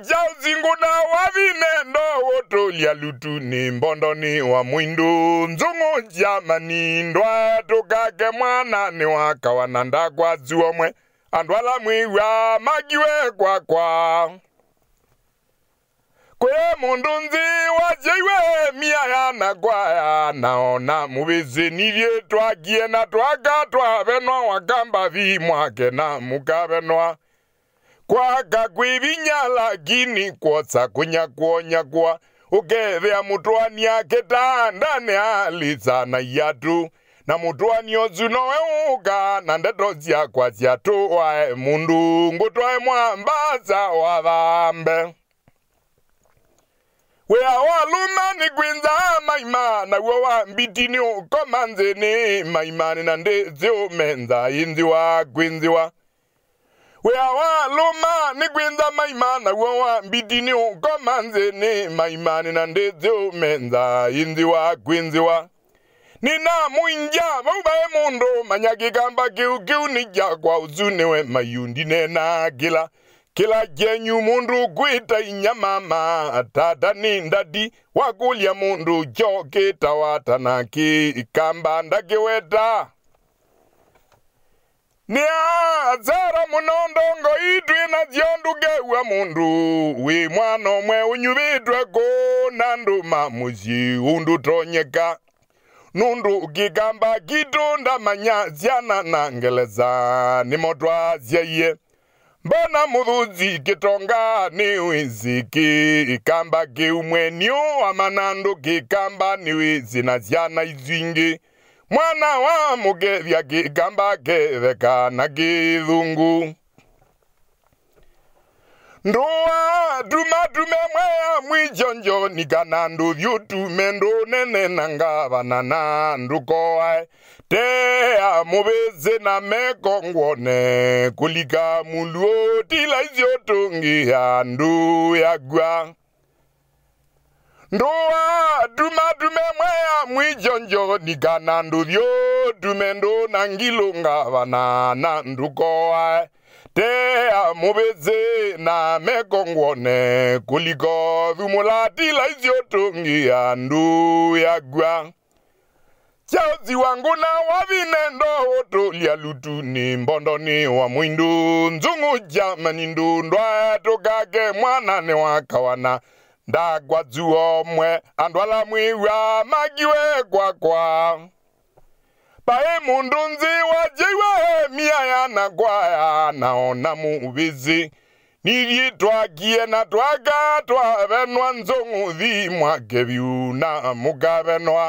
uzingu na wavinendo wotolya lutu ni ni wa mwindu nzungu jamani ndwa mwana ni wakawa na ndakwa zuomwe andwala mwiwa magiwe kwakwa kwe mundu nzi wajeiwe miaya na kwaya naona muvizinivye twagie na twaka twavenwa wakamba vi mwake na mukavenwa kwaga kwivinyala gini kwotsa kunyakuonyakua ukethia mutwani ake taandane alitsana yatu na mutwani ozu nowe uka na ndeto syakwa syatu wae mundu ngutwae mwambasa thambe wia waluma ni kwinza maima naguo wa mbitini ukoma nzini maimani na ndizi umenza inziwa kwinziwa weawa loma nigwenza maimana wowa mbidini ugoma nzene maimani na ndeze umenza inziwa gwinziwa nina mwinja maubaye mundu manyagigamba giugiu nija kwa uzunewe mayundi gila kila jenyu mundu gwita inyamama atata ni ndadi wakulya mundu jokita watana kikamba ndagiweta niadzera munondongo idwi na dziondugewa mundu wi mwana omwe unyuvidwego na nduma muzi undu tonyeka nundu gigamba gidunda manya dziana na ngeleza nimotwadziaiye mbona muthudzi gitonga ni wizi gikamba giumwe niu amanandu gikamba ni wizi na dziana idzwingi mwana wa mugethia ngamba ngetheka na githungu ndua nduma ndume mweya mwijonjoni kana nduthiu tume ndunene na ngavana na ndukoae teya muvizi na mekongwone kulika muluo tila izio tungia ndu yagwa nduwa wijonjo ni ganandu dhyo dumendo na ngilunga na ndukoa tea amubeze na mekongwone kuliko dhumulati la izyotungi andu yagwa chauzi wangu na wavinendo wotolia lutu ni mbondoni wa mwindu nzungu jamani ndundwa tokake mwanane kawana ndagwadzuomwe andu ala mwiwa magiwe gwagwa paye mundu nziwa jiwe na yanagwaya naona muvizi niri twagie na twaga twavenwa nzong'uthi mwake na mukavenwa